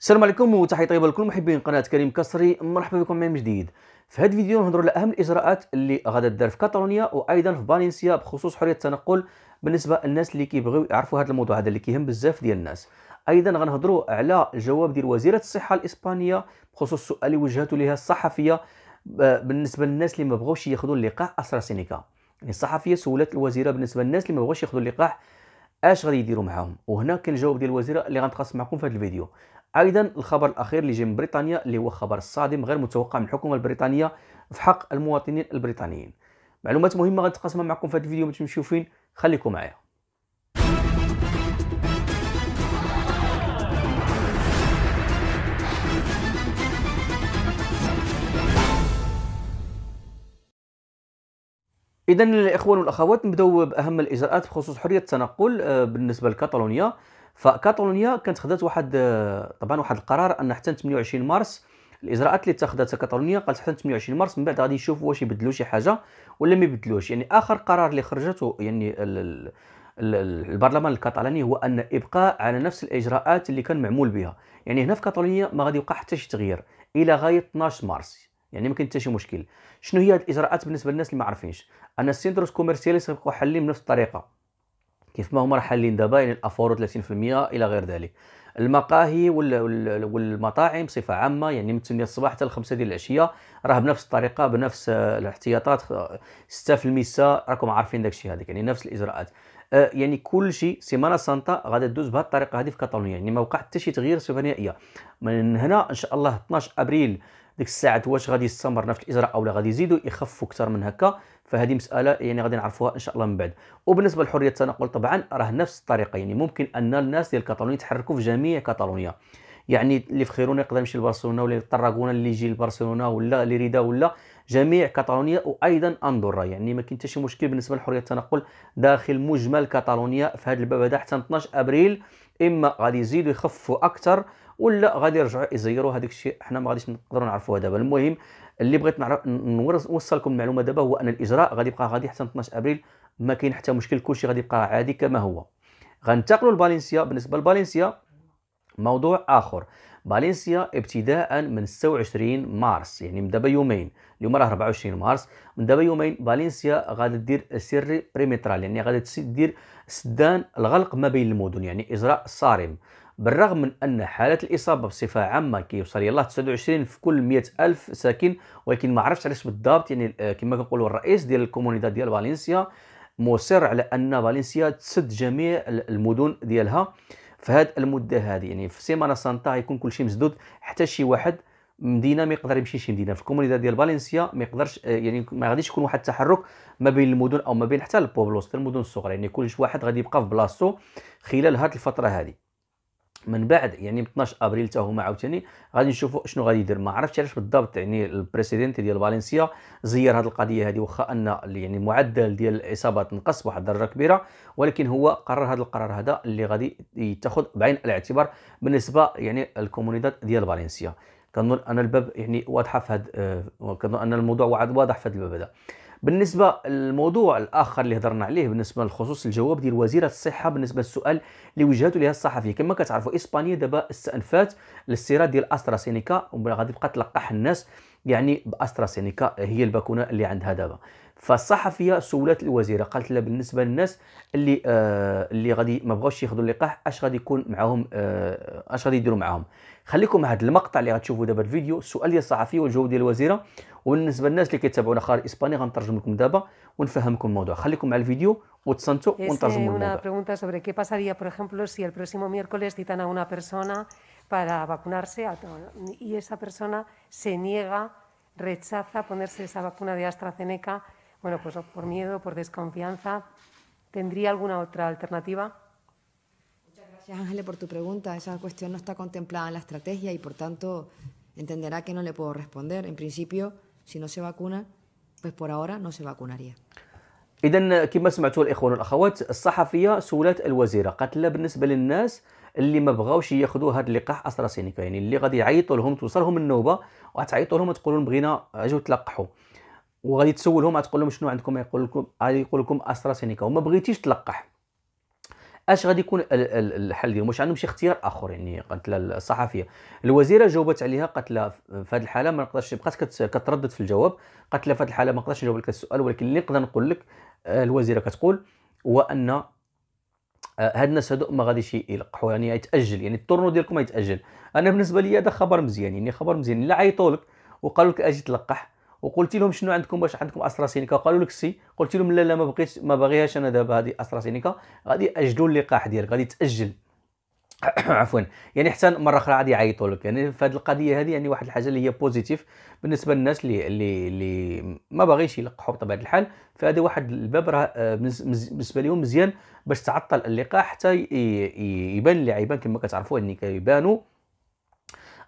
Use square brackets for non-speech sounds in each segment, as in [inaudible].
السلام عليكم وتحية طيبة لكل محبين قناة كريم كسري مرحبا بكم من جديد في هذا الفيديو نهضروا على أهم الإجراءات اللي غادا دار في كاتالونيا وأيضا في فالنسيا بخصوص حرية التنقل بالنسبة للناس اللي كيبغيو يعرفوا هذا الموضوع هذا اللي كيهم بزاف ديال الناس ايضا غنهضروا على الجواب ديال وزيره الصحه الاسبانيه بخصوص السؤال اللي وجهته لها الصحفيه بالنسبه للناس اللي ما بغاوش ياخذوا اللقاح استراسينيكا يعني الصحفيه سولت الوزيره بالنسبه للناس اللي ما بغاوش ياخذوا اللقاح اش غادي يديروا معاهم وهنا كان الجواب ديال الوزيره اللي غنتقاسم معكم في هذا الفيديو ايضا الخبر الاخير اللي من بريطانيا اللي هو خبر صادم غير متوقع من الحكومه البريطانيه في حق المواطنين البريطانيين معلومات مهمه غنتقاسمها معكم في هذا الفيديو ما فين خليكم معايا اذا الاخوان والاخوات نبداو باهم الاجراءات بخصوص حريه التنقل آه، بالنسبه لكاتالونيا فكاتالونيا كانت خدات واحد آه، طبعا واحد القرار ان حتى 28 مارس الاجراءات اللي اتخذتها كاتالونيا قالت حتى 28 مارس من بعد غادي يشوفوا واش يبدلوا شي حاجه ولا ما يبدلوش يعني اخر قرار اللي خرجته يعني البرلمان الكاتالاني هو ان ابقاء على نفس الاجراءات اللي كان معمول بها يعني هنا في كاتالونيا ما غادي يوقع حتى شي تغيير الى غايه 12 مارس يعني ما كاين حتى شي مشكل شنو هي هاد الاجراءات بالنسبه للناس اللي ما عارفينش ان السيندروس كوميرسياليس غيبقاو حالين بنفس الطريقه كيف ما هما حالين دابا يعني الافور 30% الى غير ذلك المقاهي والمطاعم بصفه عامه يعني من 8 الصباح حتى ل 5 ديال العشيه راه بنفس الطريقه بنفس الاحتياطات 6% في راكم عارفين داك الشيء هذاك يعني نفس الاجراءات آه، يعني كل شيء سيمانا سانتا غادي تدوز بهذه الطريقه هذه في كاتالونيا يعني ما وقع حتى شي تغيير سوف نهائيه من هنا ان شاء الله 12 ابريل ديك الساعه واش غادي يستمر نفس الاجراء او لا غادي يزيدوا يخفوا اكثر من هكا فهذه مساله يعني غادي نعرفوها ان شاء الله من بعد وبالنسبه لحريه التنقل طبعا راه نفس الطريقه يعني ممكن ان الناس ديال كاتالونيا يتحركوا في جميع كاتالونيا يعني اللي في خيرونه يقدر يمشي لبرشلونه ولا للطراغونه اللي يجي لبرشلونه ولا اللي ريدا ولا جميع كاتالونيا وايضا اندورا يعني ما كاين حتى شي مشكل بالنسبه لحريه التنقل داخل مجمل كاتالونيا في هذا الباب هذا حتى 12 ابريل اما غادي يزيدوا يخفوا اكثر ولا غادي يرجعوا يزيروا هذاك الشيء حنا ما غاديش نقدروا نعرفوا دابا المهم اللي بغيت نعرف نوصلكم المعلومه دابا هو ان الاجراء غادي يبقى غادي حتى 12 ابريل ما كاين حتى مشكل كلشي غادي يبقى عادي كما هو غنتقلوا لبالنسيا بالنسبه لبالنسيا موضوع اخر فالنسيا ابتداء من 26 مارس يعني من دابا يومين اليوم راه 24 مارس من دابا يومين فالنسيا غادي دير سيري بريميترال يعني غادي دير سدان الغلق ما بين المدن يعني اجراء صارم بالرغم من ان حالات الاصابه بصفه عامه كيوصل يلاه 29 في كل 100 الف ساكن ولكن ما عرفتش علاش بالضبط يعني آه، كما كنقولوا الرئيس ديال الكومونيداد ديال فالنسيا مصر على ان فالنسيا تسد جميع المدن ديالها فهاد المده هذه يعني في سيمانا سانتا يكون كل شيء مسدود حتى شي واحد مدينه ما يقدر يمشي شي مدينه في الكومونيدا ديال فالنسيا ما يقدرش آه، يعني ما غاديش يكون واحد التحرك ما بين المدن او ما بين حتى البوبلوس حتى المدن الصغرى يعني كل واحد غادي يبقى في بلاصتو خلال هاد الفتره هذه من بعد يعني ب 12 ابريل حتى هما عاوتاني غادي نشوفوا شنو غادي يدير ما عرفتش علاش بالضبط يعني البريسيدنت ديال فالنسيا زير هذه القضيه هذه واخا ان يعني المعدل ديال الاصابات نقص بواحد الدرجه كبيره ولكن هو قرر هذا القرار هذا اللي غادي يتاخذ بعين الاعتبار بالنسبه يعني الكومونيدات ديال فالنسيا كنظن ان الباب يعني واضحه في هذا آه، كنظن ان الموضوع واضح في هذا الباب هذا بالنسبه للموضوع الاخر اللي هضرنا عليه بالنسبه للخصوص الجواب ديال وزيره الصحه بالنسبه للسؤال اللي وجهته ليها الصحفيه كما كتعرفوا اسبانيا دابا استانفات الاستيراد ديال استراسينيكا وغادي تبقى تلقح الناس يعني سينيكا هي الباكونه اللي عندها دابا فالصحفيه سولت الوزيره قالت لها بالنسبه للناس اللي آه اللي غادي ما بغاوش ياخذوا اللقاح اش غادي يكون معاهم آه اش غادي يديروا معاهم خليكم مع هذا المقطع اللي غتشوفوا دابا الفيديو السؤال ديال الصحفيه والجواب ديال الوزيره وبالنسبه للناس اللي كيتابعونا خارج اسبانيا غنترجم لكم دابا ونفهمكم الموضوع خليكم مع الفيديو وتصنتوا ونترجموا الموضوع una pregunta sobre qué pasaría por ejemplo si el próximo miércoles citan a una persona para vacunarse y esa persona se niega rechaza ponerse esa vacuna de AstraZeneca Bueno, pues por miedo, por desconfianza, ¿tendría alguna otra alternativa? Muchas gracias, Ángeles, por tu pregunta. Esa cuestión no está contemplada en la estrategia y, por tanto, entenderá que no le puedo responder. En principio, si no se vacuna, pues por ahora no se vacunaría. إذا كما سمعتوا الإخوان والأخوات الصحفية سولت الوزيرة قالت لها بالنسبة للناس اللي ما بغاوش ياخذوا هذا اللقاح استراسينيكا يعني اللي غادي يعيطوا لهم توصلهم النوبة وغتعيطوا لهم وتقولوا لهم بغينا اجوا تلقحوا وغادي تسولهم غتقول لهم شنو عندكم يقول لكم غادي يقول لكم سينيكا وما بغيتيش تلقح اش غادي يكون الحل ديالهم واش عندهم شي اختيار اخر يعني قالت لها الصحفيه الوزيره جاوبت عليها قالت لها في هذه الحاله ما نقدرش بقات كتردد في الجواب قالت لها في هذه الحاله ما نقدرش نجاوب لك السؤال ولكن اللي نقدر نقول لك آه، الوزيره كتقول هو ان آه، هاد الناس هادو ما غاديش يلقحوا يعني يتاجل يعني التورنو ديالكم يتاجل انا بالنسبه لي هذا خبر مزيان يعني خبر مزيان لا عيطوا لك وقالوا لك اجي تلقح وقلت لهم شنو عندكم باش عندكم استراسينيكا قالوا لك سي قلت لهم لا لا ما بغيتش ما باغيهاش انا دابا هذه استراسينيكا غادي اجلوا اللقاح ديالك غادي تاجل [coughs] عفوا يعني حتى مره اخرى غادي يعيطوا لك يعني في هذه القضيه هذه يعني واحد الحاجه اللي هي بوزيتيف بالنسبه للناس اللي اللي اللي ما باغيش يلقحوا بطبيعه الحال فهذا واحد الباب راه آه، بالنسبه لهم مزيان باش تعطل اللقاح حتى يبان اللعيبه كما كتعرفوا ان يعني كيبانوا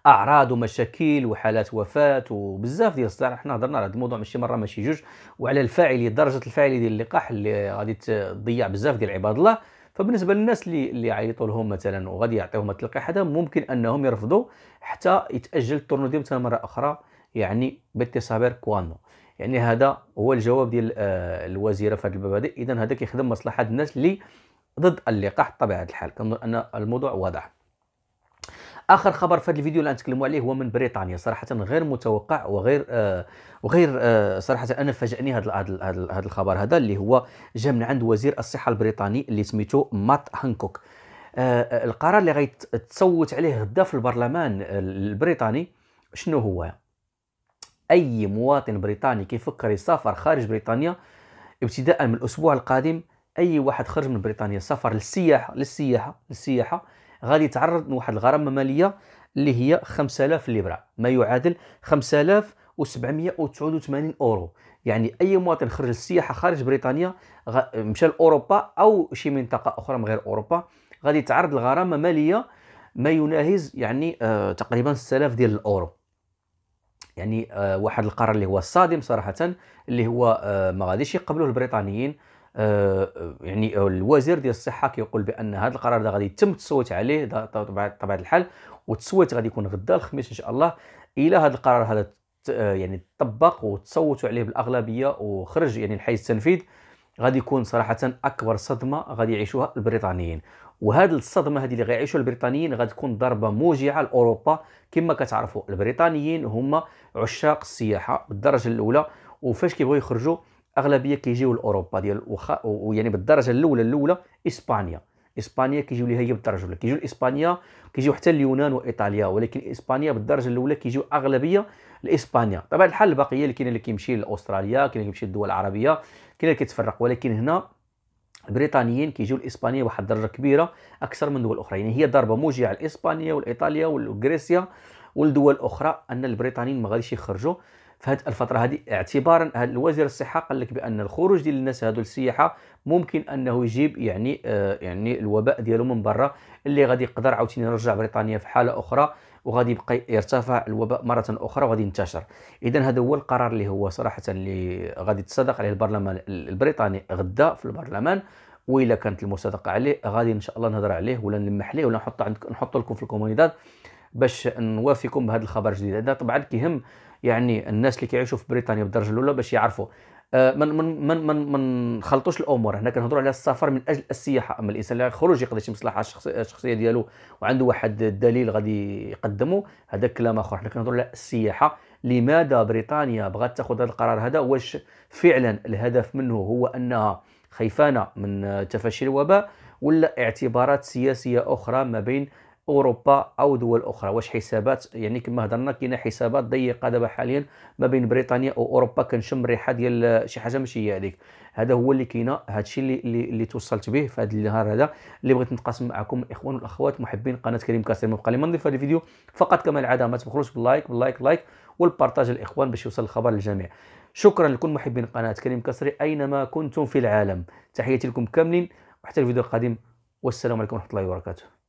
اعراض ومشاكل وحالات وفاه وبزاف ديال الصداع حنا هضرنا على هذا الموضوع ماشي مره ماشي جوج وعلى الفاعليه درجه الفاعليه ديال اللقاح اللي غادي تضيع بزاف ديال عباد الله فبالنسبه للناس اللي اللي عيطوا لهم مثلا وغادي يعطيوهم التلقيح هذا ممكن انهم يرفضوا حتى يتاجل التورنو ديال مره اخرى يعني بيتي سابير كوانو يعني هذا هو الجواب ديال آه، الوزيره في هذا المبادئ اذا هذا كيخدم مصلحه الناس اللي ضد اللقاح بطبيعه الحال كنظن ان الموضوع واضح اخر خبر في هذا الفيديو اللي نتكلموا عليه هو من بريطانيا صراحه غير متوقع وغير آه وغير آه صراحه انا فاجئني هذا هذا الخبر هذا اللي هو جا من عند وزير الصحه البريطاني اللي سميتو مات هانكوك آه, آه، القرار اللي غيتصوت عليه غدا في البرلمان آه، البريطاني شنو هو اي مواطن بريطاني كيفكر يسافر خارج بريطانيا ابتداء من الاسبوع القادم اي واحد خرج من بريطانيا سافر للسياحه للسياحه للسياحه غادي يتعرض لواحد الغرامه ماليه اللي هي 5000 ليبرا ما يعادل 5789 اورو يعني اي مواطن خرج للسياحه خارج بريطانيا غ... مشى لاوروبا او شي منطقه اخرى من غير اوروبا غادي يتعرض لغرامه ماليه ما يناهز يعني آه تقريبا 6000 ديال الاورو يعني آه واحد القرار اللي هو صادم صراحه اللي هو آه ما غاديش يقبلوه البريطانيين آه، يعني الوزير ديال الصحه كيقول بان هذا القرار غادي يتم التصويت عليه بطبيعه الحال والتصويت غادي يكون غدا الخميس ان شاء الله الى هذا القرار هذا آه، يعني طبق وتصوتوا عليه بالاغلبيه وخرج يعني الحيز التنفيذ غادي يكون صراحه اكبر صدمه غادي يعيشوها البريطانيين وهذه الصدمه هذه اللي غيعيشوها البريطانيين غادي تكون ضربه موجعه لاوروبا كما كتعرفوا البريطانيين هما عشاق السياحه بالدرجه الاولى وفاش كيبغيو يخرجوا اغلبيه كيجيو لاوروبا ديال وخ... ويعني بالدرجه الاولى الاولى اسبانيا اسبانيا كيجيو ليها هي بالدرجه الاولى كيجيو لاسبانيا كيجيو حتى اليونان وايطاليا ولكن اسبانيا بالدرجه الاولى كيجيو اغلبيه لاسبانيا طبعا الحال البقيه اللي كاين اللي كيمشي لاستراليا كاين اللي كيمشي للدول العربيه كاين اللي كيتفرق ولكن هنا البريطانيين كيجيو لاسبانيا واحد الدرجه كبيره اكثر من دول اخرى يعني هي ضربه موجعه لاسبانيا والايطاليا والغريسيا والدول الاخرى ان البريطانيين ما غاديش يخرجوا في هذه الفتره هذه اعتبارا الوزير الصحه قال لك بان الخروج ديال الناس هذو للسياحه ممكن انه يجيب يعني آه يعني الوباء ديالو من برا اللي غادي يقدر عاوتاني يرجع بريطانيا في حاله اخرى وغادي يبقى يرتفع الوباء مره اخرى وغادي ينتشر اذا هذا هو القرار اللي هو صراحه اللي غادي تصدق عليه البرلمان البريطاني غدا في البرلمان والا كانت المصادقه عليه غادي ان شاء الله نهضر عليه ولا نلمح عليه ولا نحط عندك نحط لكم في الكومونيدات باش نوافيكم بهذا الخبر الجديد هذا طبعا كيهم يعني الناس اللي كيعيشوا في بريطانيا بالدرجه الاولى باش يعرفوا آه، من من من من من خلطوش الامور هنا كنهضروا على السفر من اجل السياحه اما الانسان اللي خروج يقدر شي مصلحه الشخصيه ديالو وعنده واحد الدليل غادي يقدمه هذا كلام اخر حنا كنهضروا على السياحه لماذا بريطانيا بغات تاخذ هذا القرار هذا واش فعلا الهدف منه هو انها خيفانه من تفشي الوباء ولا اعتبارات سياسيه اخرى ما بين اوروبا او دول اخرى واش حسابات يعني كما هضرنا كاينه حسابات ضيقه دابا حاليا ما بين بريطانيا واوروبا كنشم ريحه ديال شي حاجه ماشي هي هذيك هذا هو اللي كاينه الشيء اللي اللي توصلت به في هذا النهار هذا اللي بغيت نتقاسم معكم الاخوان والاخوات محبين قناه كريم كاسر ما بقى لي ما نضيف هذا الفيديو فقط كما العاده ما تبخلوش باللايك باللايك لايك والبارتاج الاخوان باش يوصل الخبر للجميع شكرا لكل محبين قناه كريم كسري اينما كنتم في العالم تحياتي لكم كاملين وحتى الفيديو القادم والسلام عليكم ورحمه الله وبركاته